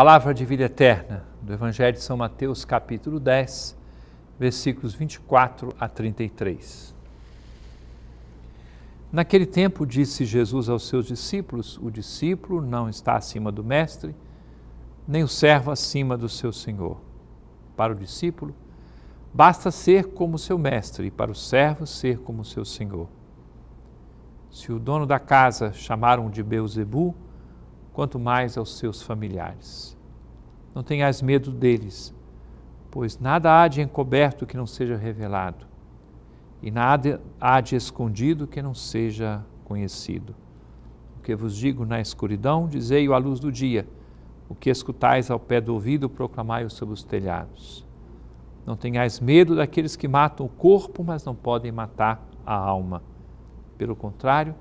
Palavra de vida eterna do Evangelho de São Mateus, capítulo 10, versículos 24 a 33. Naquele tempo disse Jesus aos seus discípulos: O discípulo não está acima do mestre, nem o servo acima do seu senhor. Para o discípulo, basta ser como seu mestre, e para o servo ser como seu senhor. Se o dono da casa chamaram de Beuzebu, quanto mais aos seus familiares. Não tenhas medo deles, pois nada há de encoberto que não seja revelado, e nada há de escondido que não seja conhecido. O que vos digo na escuridão, dizei-o à luz do dia. O que escutais ao pé do ouvido, proclamai-o sobre os telhados. Não tenhais medo daqueles que matam o corpo, mas não podem matar a alma. Pelo contrário,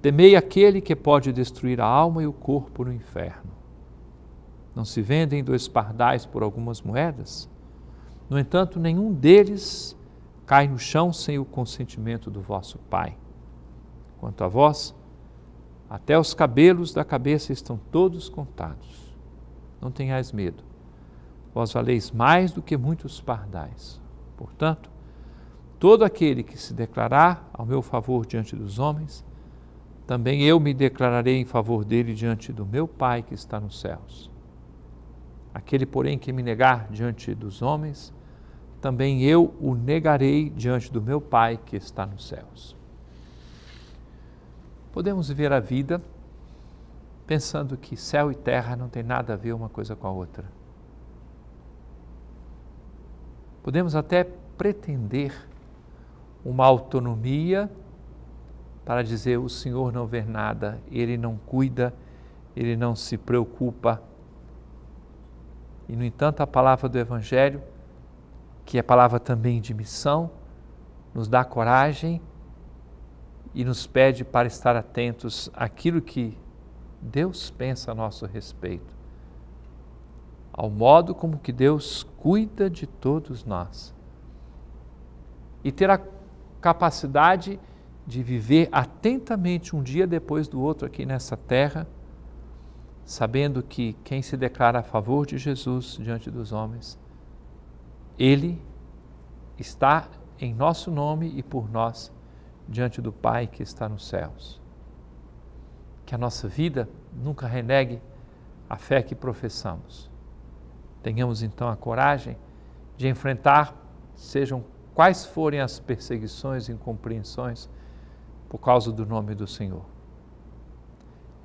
temei aquele que pode destruir a alma e o corpo no inferno. Não se vendem dois pardais por algumas moedas? No entanto, nenhum deles cai no chão sem o consentimento do vosso Pai. Quanto a vós, até os cabelos da cabeça estão todos contados. Não tenhais medo, vós valeis mais do que muitos pardais. Portanto, todo aquele que se declarar ao meu favor diante dos homens, também eu me declararei em favor dele diante do meu Pai que está nos céus. Aquele, porém, que me negar diante dos homens, também eu o negarei diante do meu Pai que está nos céus. Podemos viver a vida pensando que céu e terra não tem nada a ver uma coisa com a outra. Podemos até pretender uma autonomia para dizer o Senhor não vê nada, ele não cuida, ele não se preocupa e, no entanto, a palavra do Evangelho, que é palavra também de missão, nos dá coragem e nos pede para estar atentos àquilo que Deus pensa a nosso respeito, ao modo como que Deus cuida de todos nós. E ter a capacidade de viver atentamente um dia depois do outro aqui nessa terra sabendo que quem se declara a favor de Jesus diante dos homens, ele está em nosso nome e por nós diante do Pai que está nos céus. Que a nossa vida nunca renegue a fé que professamos. Tenhamos então a coragem de enfrentar, sejam quais forem as perseguições e incompreensões, por causa do nome do Senhor